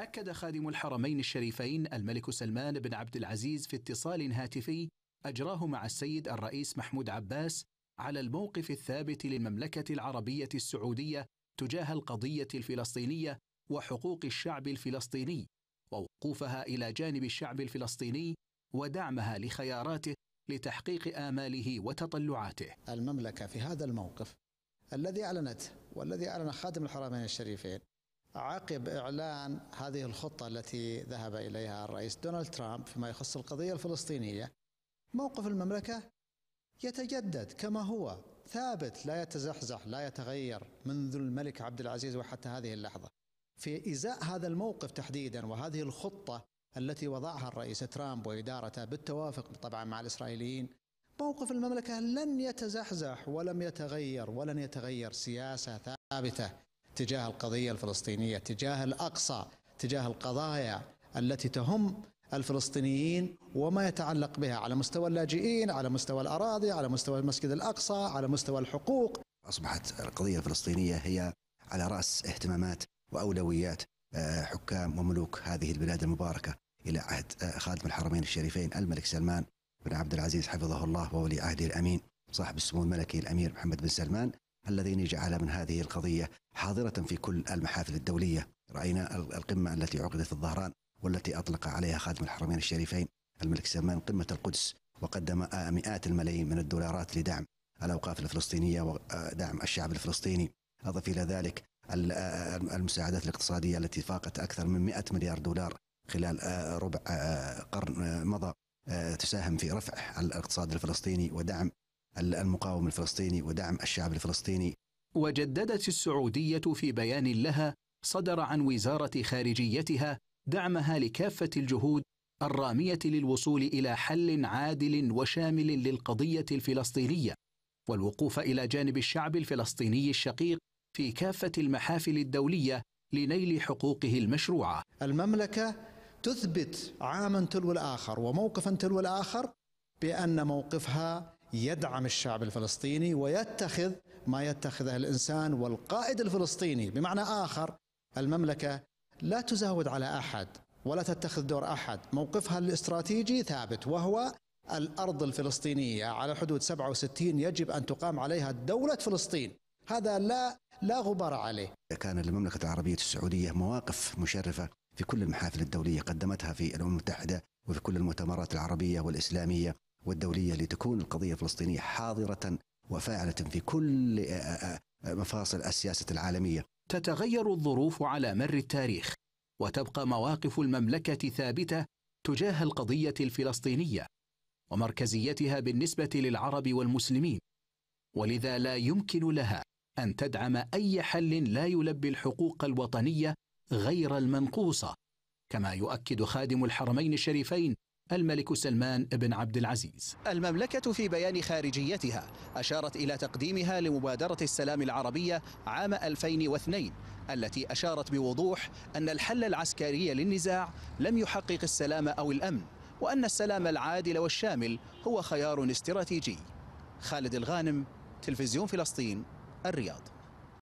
أكد خادم الحرمين الشريفين الملك سلمان بن عبد العزيز في اتصال هاتفي أجراه مع السيد الرئيس محمود عباس على الموقف الثابت للمملكة العربية السعودية تجاه القضية الفلسطينية وحقوق الشعب الفلسطيني ووقوفها إلى جانب الشعب الفلسطيني ودعمها لخياراته لتحقيق آماله وتطلعاته. المملكة في هذا الموقف الذي أعلنته والذي أعلن خادم الحرمين الشريفين عقب إعلان هذه الخطة التي ذهب إليها الرئيس دونالد ترامب فيما يخص القضية الفلسطينية موقف المملكة يتجدد كما هو ثابت لا يتزحزح لا يتغير منذ الملك عبد العزيز وحتى هذه اللحظة في إزاء هذا الموقف تحديدا وهذه الخطة التي وضعها الرئيس ترامب وإدارته بالتوافق طبعا مع الإسرائيليين موقف المملكة لن يتزحزح ولم يتغير ولن يتغير سياسة ثابتة تجاه القضيه الفلسطينيه تجاه الاقصى تجاه القضايا التي تهم الفلسطينيين وما يتعلق بها على مستوى اللاجئين على مستوى الاراضي على مستوى المسجد الاقصى على مستوى الحقوق اصبحت القضيه الفلسطينيه هي على راس اهتمامات واولويات آه، حكام وملوك هذه البلاد المباركه الى عهد آه، خادم الحرمين الشريفين الملك سلمان بن عبد العزيز حفظه الله وولي عهده الامين صاحب السمو الملكي الامير محمد بن سلمان اللذين جعل من هذه القضية حاضرة في كل المحافل الدولية رأينا القمة التي عقدت في الظهران والتي أطلق عليها خادم الحرمين الشريفين الملك سلمان قمة القدس وقدم مئات الملايين من الدولارات لدعم الأوقاف الفلسطينية ودعم الشعب الفلسطيني أضف إلى ذلك المساعدات الاقتصادية التي فاقت أكثر من 100 مليار دولار خلال آه، ربع آه، قرن آه، مضى تساهم في رفع الاقتصاد الفلسطيني ودعم المقاوم الفلسطيني ودعم الشعب الفلسطيني وجددت السعودية في بيان لها صدر عن وزارة خارجيتها دعمها لكافة الجهود الرامية للوصول إلى حل عادل وشامل للقضية الفلسطينية والوقوف إلى جانب الشعب الفلسطيني الشقيق في كافة المحافل الدولية لنيل حقوقه المشروعة المملكة تثبت عاما تلو الآخر وموقفا تلو الآخر بأن موقفها يدعم الشعب الفلسطيني ويتخذ ما يتخذه الانسان والقائد الفلسطيني بمعنى اخر المملكه لا تزاود على احد ولا تتخذ دور احد موقفها الاستراتيجي ثابت وهو الارض الفلسطينيه على حدود 67 يجب ان تقام عليها دوله فلسطين هذا لا لا غبار عليه كان للمملكه العربيه السعوديه مواقف مشرفه في كل المحافل الدوليه قدمتها في الامم المتحده وفي كل المؤتمرات العربيه والاسلاميه والدولية لتكون القضية الفلسطينية حاضرة وفاعلة في كل مفاصل السياسة العالمية تتغير الظروف على مر التاريخ وتبقى مواقف المملكة ثابتة تجاه القضية الفلسطينية ومركزيتها بالنسبة للعرب والمسلمين ولذا لا يمكن لها أن تدعم أي حل لا يلبي الحقوق الوطنية غير المنقوصة كما يؤكد خادم الحرمين الشريفين الملك سلمان بن عبد العزيز المملكة في بيان خارجيتها أشارت إلى تقديمها لمبادرة السلام العربية عام 2002 التي أشارت بوضوح أن الحل العسكري للنزاع لم يحقق السلام أو الأمن وأن السلام العادل والشامل هو خيار استراتيجي خالد الغانم تلفزيون فلسطين الرياض